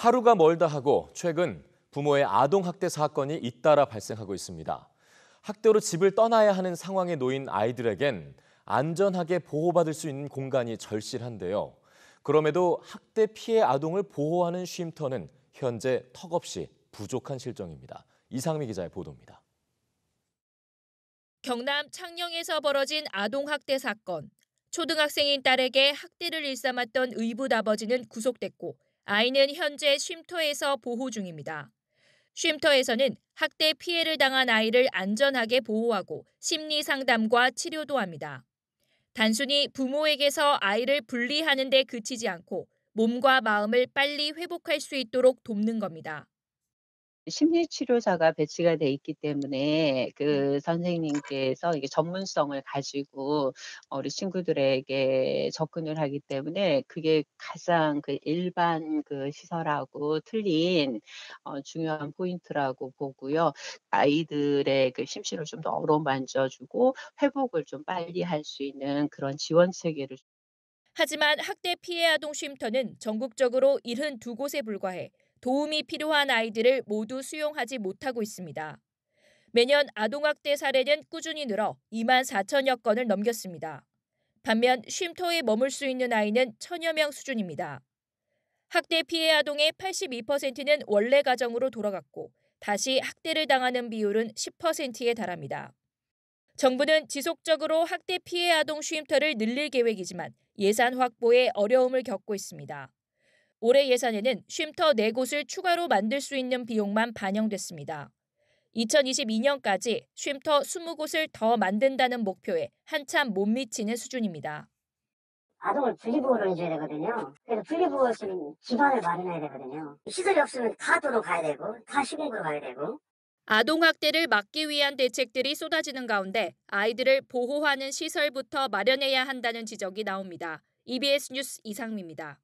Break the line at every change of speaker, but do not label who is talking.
하루가 멀다 하고 최근 부모의 아동학대 사건이 잇따라 발생하고 있습니다. 학교로 집을 떠나야 하는 상황에 놓인 아이들에겐 안전하게 보호받을 수 있는 공간이 절실한데요. 그럼에도 학대 피해 아동을 보호하는 쉼터는 현재 턱없이 부족한 실정입니다. 이상미 기자의 보도입니다.
경남 창녕에서 벌어진 아동학대 사건. 초등학생인 딸에게 학대를 일삼았던 의붓 아버지는 구속됐고 아이는 현재 쉼터에서 보호 중입니다. 쉼터에서는 학대 피해를 당한 아이를 안전하게 보호하고 심리 상담과 치료도 합니다. 단순히 부모에게서 아이를 분리하는 데 그치지 않고 몸과 마음을 빨리 회복할 수 있도록 돕는 겁니다.
심리 치료사가 배치가 돼 있기 때문에 그 네. 선생님께서 이게 전문성을 가지고 우리 친구들에게 접근을 하기 때문에 그게 가장 그 일반 그 시설하고 틀린 어 중요한 포인트라고 보고요. 아이들의 그 심신을 좀 더 어루만져 주고 회복을 좀 빨리 할 수 있는 그런 지원 체계를
하지만 학대 피해 아동 쉼터는 전국적으로 72곳에 불과해 도움이 필요한 아이들을 모두 수용하지 못하고 있습니다. 매년 아동학대 사례는 꾸준히 늘어 2만 4천여 건을 넘겼습니다. 반면 쉼터에 머물 수 있는 아이는 천여 명 수준입니다. 학대 피해 아동의 82%는 원래 가정으로 돌아갔고 다시 학대를 당하는 비율은 10%에 달합니다. 정부는 지속적으로 학대 피해 아동 쉼터를 늘릴 계획이지만 예산 확보에 어려움을 겪고 있습니다. 올해 예산에는 쉼터 4곳을 추가로 만들 수 있는 비용만 반영됐습니다. 2022년까지 쉼터 20곳을 더 만든다는 목표에 한참 못 미치는 수준입니다.
아동을 분리보호를 해줘야 되거든요. 그래서 분리보호 지 기반을 마련해야 되거든요. 시설이 없으면 다 도로 가야 되고 다 시공으로 가야 되고.
아동 학대를 막기 위한 대책들이 쏟아지는 가운데 아이들을 보호하는 시설부터 마련해야 한다는 지적이 나옵니다. EBS 뉴스 이상미입니다.